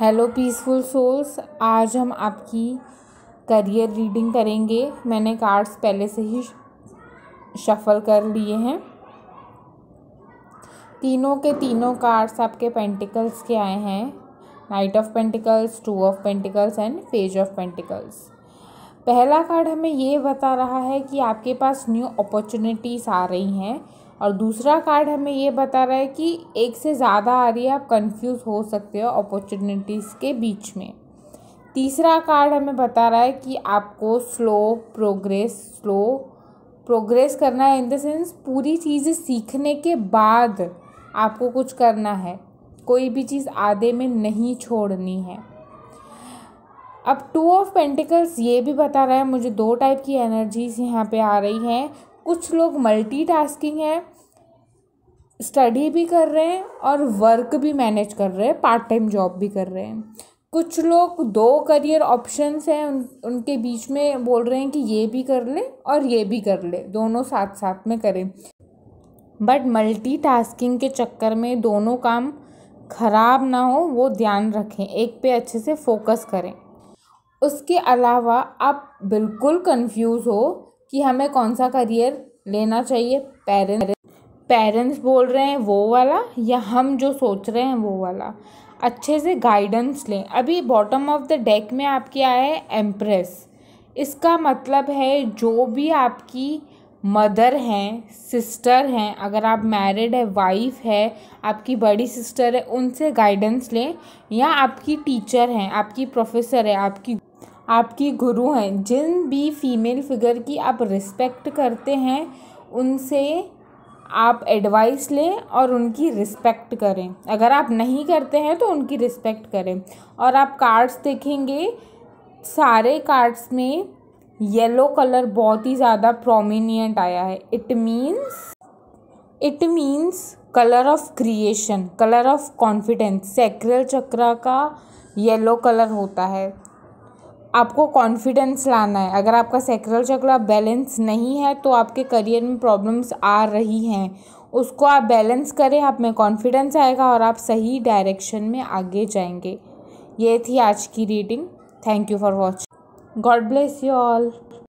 hello peaceful souls आज हम आपकी करियर रीडिंग करेंगे मैंने कार्ड्स पहले से ही शफल कर लिए हैं तीनों के तीनों कार्ड्स आपके पेंटिकल्स के आए हैं knight of pentacles two of pentacles and page of pentacles पहला कार्ड हमें ये बता रहा है कि आपके पास न्यू अपॉर्चुनिटीज़ आ रही हैं और दूसरा कार्ड हमें ये बता रहा है कि एक से ज़्यादा आ रही है आप कंफ्यूज हो सकते हो अपॉर्चुनिटीज़ के बीच में तीसरा कार्ड हमें बता रहा है कि आपको स्लो प्रोग्रेस स्लो प्रोग्रेस करना है इन द सेंस पूरी चीज़ें सीखने के बाद आपको कुछ करना है कोई भी चीज़ आधे में नहीं छोड़नी है अब टू ऑफ पेंटिकल्स ये भी बता रहा है मुझे दो टाइप की एनर्जीज यहाँ पे आ रही हैं कुछ लोग मल्टीटास्किंग हैं स्टडी भी कर रहे हैं और वर्क भी मैनेज कर रहे हैं पार्ट टाइम जॉब भी कर रहे हैं कुछ लोग दो करियर ऑप्शंस हैं उन उनके बीच में बोल रहे हैं कि ये भी कर ले और ये भी कर ले दोनों साथ साथ में करें बट मल्टीटास्किंग के चक्कर में दोनों काम खराब ना हो वो ध्यान रखें एक पे अच्छे से फोकस करें उसके अलावा आप बिल्कुल कंफ्यूज हो कि हमें कौन सा करियर लेना चाहिए पेरेंट्स पेरेंट्स बोल रहे हैं वो वाला या हम जो सोच रहे हैं वो वाला अच्छे से गाइडेंस लें अभी बॉटम ऑफ द डेक में आपके आया है एम्प्रेस इसका मतलब है जो भी आपकी मदर हैं सिस्टर हैं अगर आप मैरिड है वाइफ है आपकी बड़ी सिस्टर है उनसे गाइडेंस लें या आपकी टीचर हैं आपकी प्रोफेसर है आपकी आपकी गुरु हैं जिन भी फीमेल फिगर की आप रिस्पेक्ट करते हैं उनसे आप एडवाइस लें और उनकी रिस्पेक्ट करें अगर आप नहीं करते हैं तो उनकी रिस्पेक्ट करें और आप कार्ड्स देखेंगे सारे कार्ड्स में येलो कलर बहुत ही ज़्यादा प्रोमिनियंट आया है it means it means colour of creation colour of confidence sacral chakra का येलो कलर होता है आपको कॉन्फिडेंस लाना है अगर आपका सेक्रल चक्र बैलेंस नहीं है तो आपके करियर में प्रॉब्लम्स आ रही हैं उसको आप बैलेंस करें आप में कॉन्फिडेंस आएगा और आप सही डायरेक्शन में आगे जाएंगे ये थी आज की reading thank you for watching God bless you all